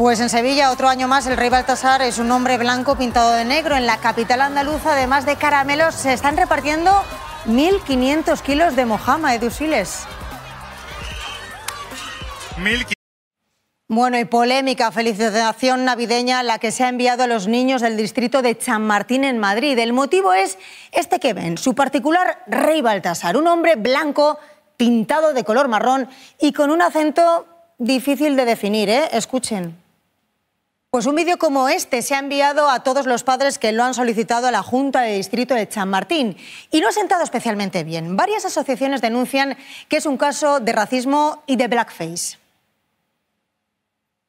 Pues en Sevilla, otro año más, el rey Baltasar es un hombre blanco pintado de negro. En la capital andaluza, además de caramelos, se están repartiendo 1.500 kilos de mojama, de bueno, y polémica felicitación navideña la que se ha enviado a los niños del distrito de San Martín en Madrid. El motivo es este que ven, su particular rey Baltasar, un hombre blanco pintado de color marrón y con un acento difícil de definir, ¿eh? Escuchen. Pues un vídeo como este se ha enviado a todos los padres que lo han solicitado a la Junta de Distrito de San Martín y no ha sentado especialmente bien. Varias asociaciones denuncian que es un caso de racismo y de blackface.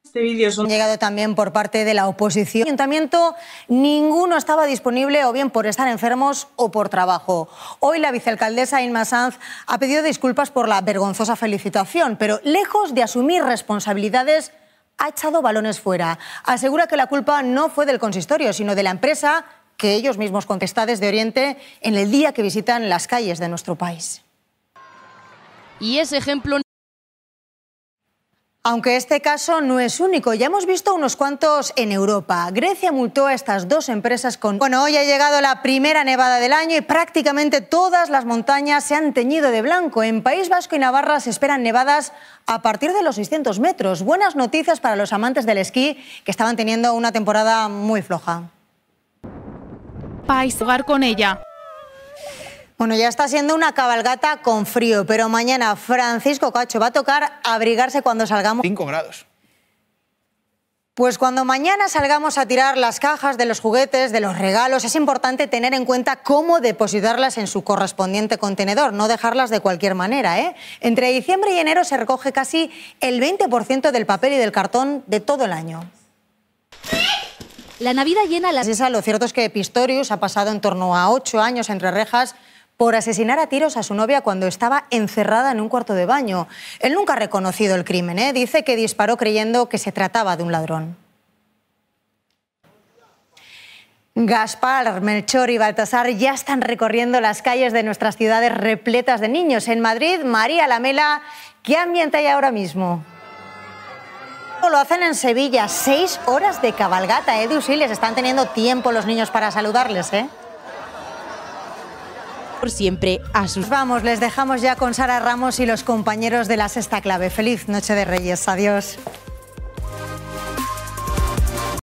Este vídeo ha Llegado también por parte de la oposición. El ayuntamiento ninguno estaba disponible o bien por estar enfermos o por trabajo. Hoy la vicealcaldesa Inma Sanz ha pedido disculpas por la vergonzosa felicitación, pero lejos de asumir responsabilidades ha echado balones fuera. Asegura que la culpa no fue del consistorio, sino de la empresa que ellos mismos contestan de Oriente en el día que visitan las calles de nuestro país. Y ese ejemplo aunque este caso no es único, ya hemos visto unos cuantos en Europa. Grecia multó a estas dos empresas con... Bueno, hoy ha llegado la primera nevada del año y prácticamente todas las montañas se han teñido de blanco. En País Vasco y Navarra se esperan nevadas a partir de los 600 metros. Buenas noticias para los amantes del esquí que estaban teniendo una temporada muy floja. País, jugar con ella. Bueno, ya está siendo una cabalgata con frío, pero mañana Francisco Cacho va a tocar abrigarse cuando salgamos. 5 grados. Pues cuando mañana salgamos a tirar las cajas de los juguetes, de los regalos, es importante tener en cuenta cómo depositarlas en su correspondiente contenedor, no dejarlas de cualquier manera. ¿eh? Entre diciembre y enero se recoge casi el 20% del papel y del cartón de todo el año. La Navidad llena las. lo cierto es que Pistorius ha pasado en torno a ocho años entre rejas por asesinar a tiros a su novia cuando estaba encerrada en un cuarto de baño. Él nunca ha reconocido el crimen, ¿eh? dice que disparó creyendo que se trataba de un ladrón. Gaspar, Melchor y Baltasar ya están recorriendo las calles de nuestras ciudades repletas de niños. En Madrid, María Lamela, ¿qué ambiente hay ahora mismo? Lo hacen en Sevilla, seis horas de cabalgata, ¿eh, les Están teniendo tiempo los niños para saludarles, ¿eh? por siempre a sus... Vamos, les dejamos ya con Sara Ramos y los compañeros de la Sexta Clave. Feliz Noche de Reyes. Adiós.